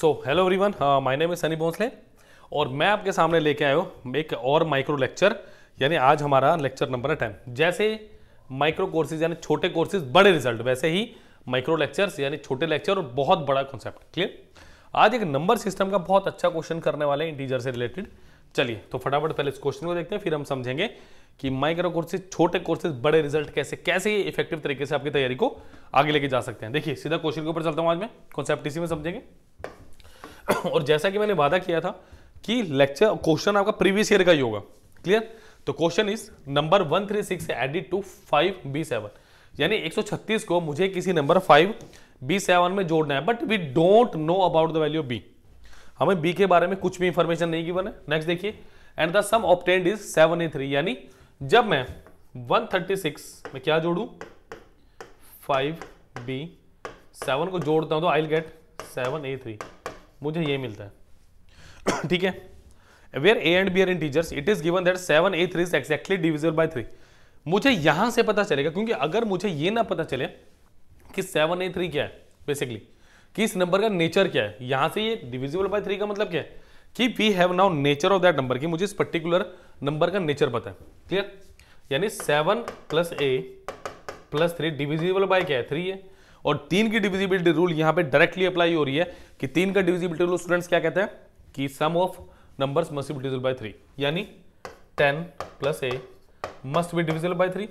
so hello everyone my name है सनी भोंसले और मैं आपके सामने लेके आया हूँ एक और माइक्रो लेक्चर यानी आज हमारा लेक्चर नंबर है टेन जैसे माइक्रो कोर्सेज यानी छोटे कोर्सेज बड़े रिजल्ट वैसे ही माइक्रो लेक्चर्स यानी छोटे लेक्चर और बहुत बड़ा कॉन्सेप्ट क्लियर आज एक नंबर सिस्टम का बहुत अच्छा क्वेश्चन करने वाले हैं इंटीजर से रिलेटेड चलिए तो फटाफट पहले इस क्वेश्चन को देखते हैं फिर हम समझेंगे कि माइक्रो कोर्सेज छोटे कोर्सेज बड़े रिजल्ट कैसे कैसे इफेक्टिव तरीके से आपकी तैयारी को आगे लेके जा सकते हैं देखिए सीधा क्वेश्चन के ऊपर चलता हूँ आज मैं कॉन्सेप्ट इसी में समझेंगे और जैसा कि मैंने वादा किया था कि लेक्चर क्वेश्चन आपका प्रीवियस ईयर का ही होगा क्लियर तो question is number one three six added two five B seven यानी एक सौ छत्तीस को मुझे किसी नंबर फाइव बी सेवन में जोड़ना है but we don't know about the value of B हमें बी के बारे में कुछ भी इंफॉर्मेशन नहीं गिवन है नेक्स्ट देखिए and the sum obtained is seven A three यानी जब मैं वन थर्टी सिक्स में क्या जोड़ू फाइव बी सेवन को जोड़ता हूं तो I get seven A three मुझे ये मिलता है ठीक है where A and B are integers it is given that seven A three is exactly divisible by three मुझे यहां से पता चलेगा क्योंकि अगर मुझे ये ना पता चले कि सेवन ए थ्री क्या है बेसिकली किस नंबर का नेचर क्या है यहां से ये डिविजिबल बाय थ्री का मतलब क्या है कि we have now nature of that number की मुझे इस पर्टिकुलर नंबर का नेचर पता है क्लियर यानी seven plus A plus three divisible by क्या है थ्री है और तीन की डिविजिबिलिटी रूल यहां पे डायरेक्टली अप्लाई हो रही है कि तीन का डिविजिबिलिटी रूल स्टूडेंट्स क्या कहते हैं कि sum of numbers must be divisible by three यानी ten plus A must be divisible by three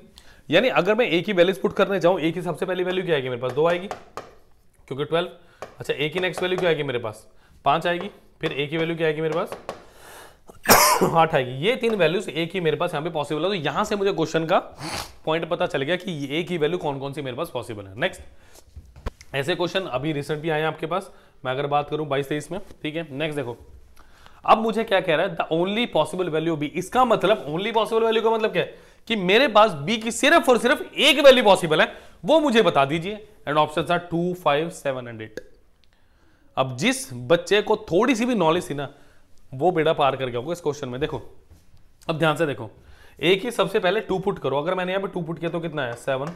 यानी अगर मैं एक ही वैल्यूज पुट करने जाऊं एक ही सबसे पहली वैल्यू क्या आएगी मेरे पास दो आएगी क्योंकि ट्वेल्व अच्छा एक ही नेक्स्ट वैल्यू क्या आएगी मेरे पास पांच आएगी फिर एक ही वैल्यू क्या आएगी मेरे पास आठ आएगी ये तीन वैल्यूज एक ही मेरे पास यहां पे पॉसिबल है तो यहां से मुझे क्वेश्चन का पॉइंट पता चल गया कि एक ही वैल्यू कौन कौन सी मेरे पास पॉसिबल है नेक्स्ट ऐसे क्वेश्चन अभी रिसेंट भी आए हैं आपके पास मैं अगर बात करूं बाईस तेईस में ठीक है नेक्स्ट देखो अब मुझे क्या कह रहा है the only possible value B इसका मतलब ओनली पॉसिबल वैल्यू का मतलब क्या है कि मेरे पास बी की सिर्फ और सिर्फ एक वैल्यू पॉसिबल है वो मुझे बता दीजिए एंड ऑप्शन था two five seven and eight अब जिस बच्चे को थोड़ी सी भी नॉलेज थी ना वो बेड़ा पार कर गया होगा इस क्वेश्चन में देखो अब ध्यान से देखो एक ही सबसे पहले टू पुट करो अगर मैंने यहां पर टू पुट किया तो कितना है सेवन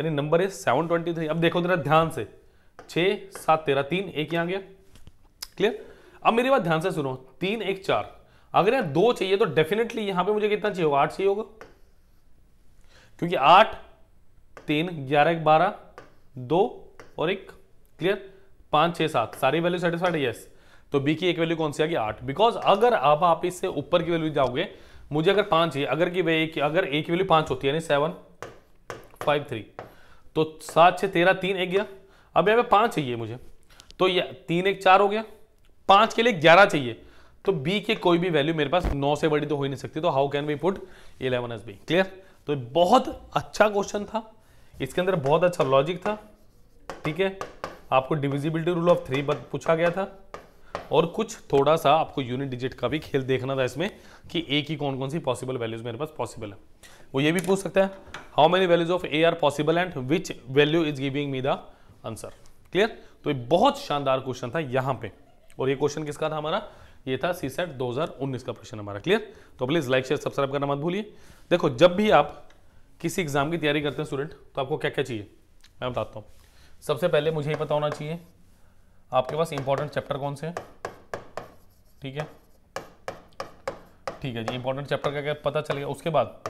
यानी नंबर है सेवन ट्वेंटी थ्री अब देखो जरा ध्यान से छ सात तेरह तीन एक यहाँ गया क्लियर अब मेरी बात ध्यान से सुनो तीन एक चार अगर यहां दो चाहिए तो डेफिनेटली यहां पे मुझे कितना चाहिए होगा आठ चाहिए होगा क्योंकि आठ तीन ग्यारह एक बारह दो और एक क्लियर पांच छह सात सारी वैल्यू सेटिस्फाइड यस तो बी की एक वैल्यू कौन सी आ गई आठ बिकॉज अगर आप आप इससे ऊपर की वैल्यू जाओगे मुझे अगर पांच चाहिए अगर की अगर एक वैल्यू पांच होती है यानी सेवन फाइव थ्री तो सात छः तेरह तीन एक गया अब यहाँ पे पाँच चाहिए मुझे तो ये तीन एक चार हो गया पाँच के लिए ग्यारह चाहिए तो बी के कोई भी वैल्यू मेरे पास नौ से बड़ी तो हो ही नहीं सकती तो how can we put eleven as B clear तो बहुत अच्छा क्वेश्चन था इसके अंदर बहुत अच्छा लॉजिक था ठीक है आपको डिविजिबिलिटी रूल ऑफ थ्री पूछा गया था और कुछ थोड़ा सा आपको यूनिट डिजिट का भी खेल देखना था इसमें कि ए की कौन कौन सी पॉसिबल वैल्यूज मेरे पास पॉसिबल है वो ये भी पूछ सकते हैं how many values of A are possible and which value is giving me the answer clear तो ये बहुत शानदार क्वेश्चन था यहाँ पे और ये क्वेश्चन किसका था हमारा ये था सी सेट 2019 का क्वेश्चन हमारा क्लियर तो प्लीज़ लाइक शेयर सब्सक्राइब करना मत भूलिए देखो जब भी आप किसी एग्जाम की तैयारी करते हैं स्टूडेंट तो आपको क्या क्या चाहिए मैं बताता हूँ सबसे पहले मुझे ये पता होना चाहिए आपके पास इंपॉर्टेंट चैप्टर कौन से ठीक है ठीक है जी इंपॉर्टेंट चैप्टर का क्या पता चलेगा उसके बाद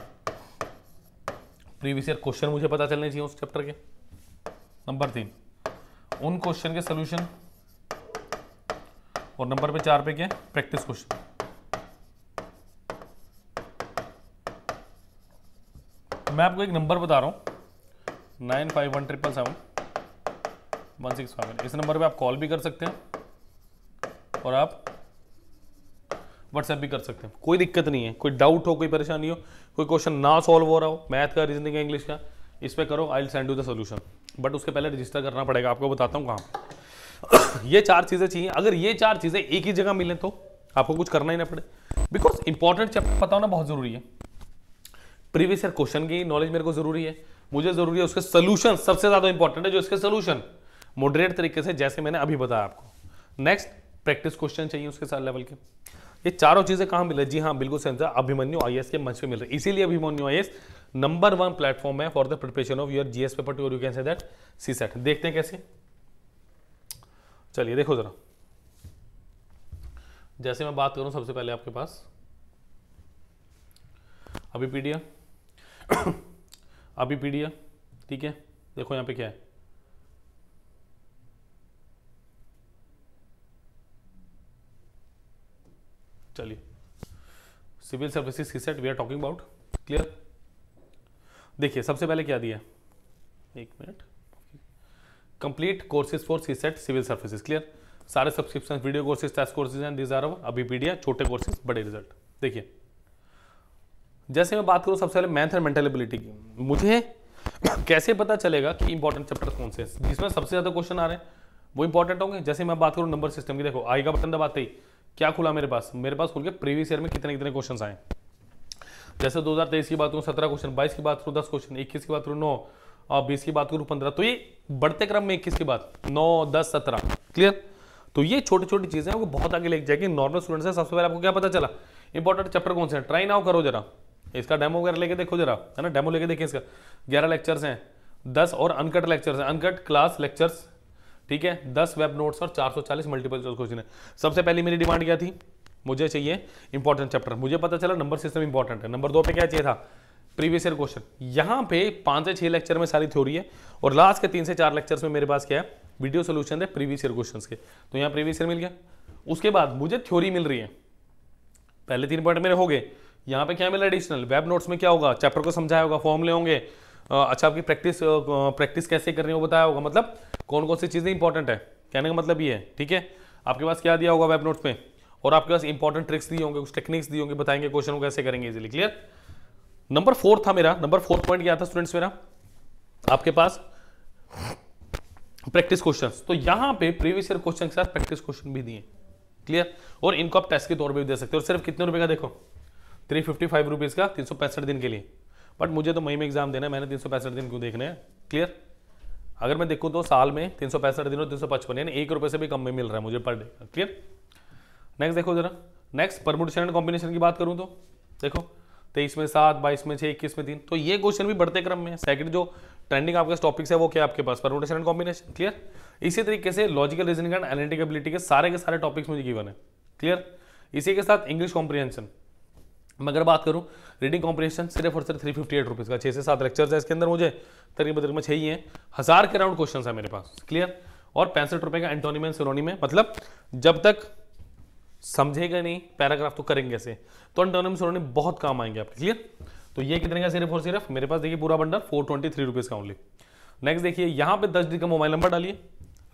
प्रीवियस ईयर क्वेश्चन मुझे पता चलने चाहिए उस चैप्टर के नंबर तीन उन क्वेश्चन के सोल्यूशन और नंबर पे चार पे क्या प्रैक्टिस क्वेश्चन मैं आपको एक नंबर बता रहा हूँ nine five one triple seven one six five इस नंबर पे आप कॉल भी कर सकते हैं और आप व्हाट्सएप भी कर सकते हैं कोई दिक्कत नहीं है कोई डाउट हो कोई परेशानी हो कोई क्वेश्चन ना सॉल्व हो रहा हो मैथ का रीजनिंग इंग्लिश का इस पर करो I will send you the solution but उसके पहले रजिस्टर करना पड़ेगा आपको बताता हूँ कहाँ ये चार चीज़ें चाहिए अगर ये चार चीज़ें एक ही जगह मिलें तो आपको कुछ करना ही ना पड़े बिकॉज इंपॉर्टेंट चैप्टर पता होना बहुत ज़रूरी है प्रीवियस ईयर क्वेश्चन की नॉलेज मेरे को ज़रूरी है मुझे ज़रूरी है उसके सोल्यूशन सबसे ज़्यादा इंपॉर्टेंट है जो इसके सोल्यूशन मॉडरेट तरीके से जैसे मैंने अभी बताया आपको नेक्स्ट प्रैक्टिस क्वेश्चन चाहिए उसके साथ लेवल के ये चारों चीजें कहां मिल रही जी हाँ बिल्कुल सेंसर अभिमन्यु आई के मंच पे मिल रही है इसीलिए अभिमन्यु आई नंबर वन प्लेटफॉर्म है for the preparation of your GS paper two you can say that CSAT देखते हैं कैसे चलिए देखो जरा जैसे मैं बात करूं सबसे पहले आपके पास अभी पीडिया अभी पीडिया ठीक है देखो यहां पे क्या है चलिए सिविल सर्विसेज की set we are talking about clear देखिए सबसे पहले क्या दिया एक minute complete courses for CSAT civil services clear सारे subscription video courses test courses and these are Abhipedia छोटे कोर्सेज बड़े रिजल्ट देखिए जैसे मैं बात करूं सबसे पहले मैथ एंड मेंटल एबिलिटी की मुझे कैसे पता चलेगा कि इंपॉर्टेंट चैप्टर कौन से जिसमें सबसे ज़्यादा क्वेश्चन आ रहे हैं वो इंपॉर्टेंट होंगे जैसे मैं बात करूं नंबर सिस्टम की देखो आई का बटन दबाते ही क्या खुला मेरे पास मेरे पास खुल के प्रीवियस ईयर में कितने कितने क्वेश्चन आए जैसे 2023 की बात करूँ सत्रह क्वेश्चन बाईस की बात करूँ दस क्वेश्चन इक्कीस की बात करूँ नौ और बीस की बात करूँ पंद्रह तो ये बढ़ते क्रम में इक्कीस की बात नौ दस सत्रह क्लियर तो ये छोटी छोटी चीजें वो बहुत आगे लेके जाएगी नॉर्मल स्टूडेंट से सबसे पहले आपको क्या पता चला इंपॉर्टेंट चैप्टर कौन से ट्राई नाउ करो जरा इसका डेमो वगैरह लेके देखो जरा है ना डेमो लेके देखिए इसका ग्यारह लेक्चर्स हैं दस और अनकट लेक्चर्स हैं अनकट क्लास लेक्चर्स ठीक है दस वेब नोट्स और 440 मल्टीपल चॉइस क्वेश्चन है सबसे पहली मेरी डिमांड क्या थी मुझे चाहिए इंपॉर्टेंट चैप्टर मुझे पता चला नंबर सिस्टम इंपॉर्टेंट है नंबर दो पे क्या चाहिए था प्रीवियस ईयर क्वेश्चन यहाँ पे पाँच से छः लेक्चर में सारी थ्योरी है और लास्ट के तीन से चार लेक्चर्स में मेरे पास क्या है वीडियो सोल्यूशन है प्रीवियस ईयर क्वेश्चन के तो यहाँ प्रीवियस ईयर मिल गया उसके बाद मुझे थ्योरी मिल रही है पहले तीन पॉइंट मेरे हो गए यहाँ पे क्या मिला एडिशनल वेब नोट्स में क्या होगा चैप्टर को समझाया होगा ले होंगे अच्छा आपकी प्रैक्टिस प्रैक्टिस कैसे कर रही हो बताया होगा मतलब कौन कौन सी चीज़ें इंपॉर्टेंट है कहने का मतलब ये है ठीक है आपके पास क्या दिया होगा वेब नोट्स में और आपके पास इंपॉर्टेंट ट्रिक्स दिए होंगे कुछ टेक्निक्स दिए होंगे बताएंगे क्वेश्चन को कैसे करेंगे इजिली क्लियर नंबर फोर था मेरा नंबर फोर पॉइंट क्या था स्टूडेंट्स मेरा आपके पास प्रैक्टिस क्वेश्चन तो यहाँ पे प्रीवियस ईयर क्वेश्चन के साथ प्रैक्टिस क्वेश्चन भी दिए क्लियर और इनको आप टेस्ट के तौर पर भी दे सकते हो और सिर्फ कितने रुपए का देखो थ्री फिफ्टी फाइव रुपीज़ का तीन सौ पैंसठ दिन के लिए बट मुझे तो मई में एग्जाम देना है मैंने तीन सौ पैंसठ दिन क्यों देखने हैं क्लियर अगर मैं देखूँ तो साल में तीन सौ पैंसठ दिन और तीन सौ पचपन यानी एक रुपये से भी कम में मिल रहा है मुझे पर डे क्लियर नेक्स्ट देखो जरा नेक्स्ट परमुटेशन एंड कॉम्बिनेशन की बात करूँ तो देखो तेईस में सात बाईस में छः इक्कीस में तीन तो ये क्वेश्चन भी बढ़ते क्रम में सेकंड जो ट्रेंडिंग आपके टॉपिक्स है वो क्या आपके पास परमुटेशन एंड कॉम्बिनेशन क्लियर इसी तरीके से लॉजिकल रीजनिंग एंड एनालिटिकबिलिटी के सारे के सारे टॉपिक्स मुझे गिवन है क्लियर इसी के साथ इंग्लिश कॉम्प्रीहेंशन मैं अगर बात करूँ रीडिंग कॉम्पिटिशन सिर्फ और सिर्फ थ्री फिफ्टी एट रुपीज़ का छः से सात लेक्चर्स है इसके अंदर मुझे तकरीबन में छह ही हैं हज़ार के राउंड क्वेश्चन है मेरे पास क्लियर और पैंसठ रुपये का एंटोनीम सिरोनी में मतलब जब तक समझेगा नहीं पैराग्राफ तो करेंगे से तो एंटोनीम सिरोनी बहुत काम आएंगे आपके क्लियर तो ये कितने का सिर्फ और सिर्फ मेरे पास देखिए पूरा bundle four twenty three rupees का ओनली नेक्स्ट देखिए यहाँ पर दस डिग्री का मोबाइल नंबर डालिए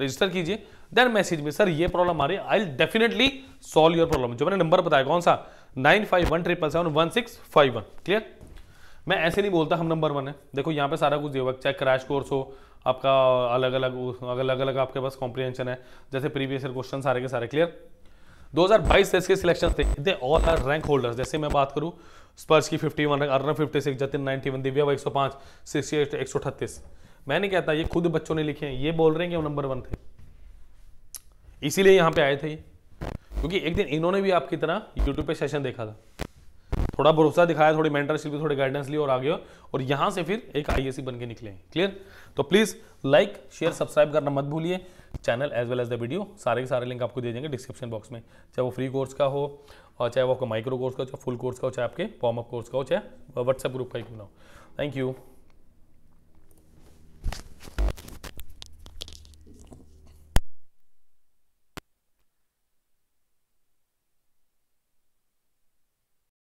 रजिस्टर कीजिए देन मैसेज में सर ये प्रॉब्लम आ रही है I definitely solve your problem जो मैंने नंबर बताया कौन सा nine five one triple seven one six five one clear मैं ऐसे नहीं बोलता हम नंबर वन है देखो यहाँ पे सारा कुछ दिया चाहे क्रैश कोर्स हो आपका अलग अलग अलग अलग आपके पास कॉम्प्रीहेंशन है जैसे प्रीवियस ईयर क्वेश्चन सारे के सारे क्लियर 2022 से के सिलेक्शन थे they all are rank holders जैसे मैं बात करूँ स्पर्स की 51 fifty six Jatin one Divya भाई एक सौ अठतीस मैं नहीं कहता ये खुद बच्चों ने लिखे हैं ये बोल रहे हैं कि हम नंबर वन थे इसीलिए यहाँ पे आए थे ये क्योंकि एक दिन इन्होंने भी आपकी तरह यूट्यूब पे सेशन देखा था थोड़ा भरोसा दिखाया थोड़ी मेंटरशिप थोड़ी गाइडेंस ली और आगे और यहाँ से फिर एक आईएसी बन के निकले क्लियर तो प्लीज़ लाइक शेयर सब्सक्राइब करना मत भूलिए channel as well as the video सारे के सारे लिंक आपको दे देंगे डिस्क्रिप्शन बॉक्स में चाहे वो फ्री कोर्स का हो और चाहे वो आपका माइक्रो कोर्स का हो चाहे फुल कोर्स का हो चाहे आपके फॉर्म अप कोर्स का हो चाहे व्हाट्सएप ग्रुप का ही क्यों ना हो थैंक यू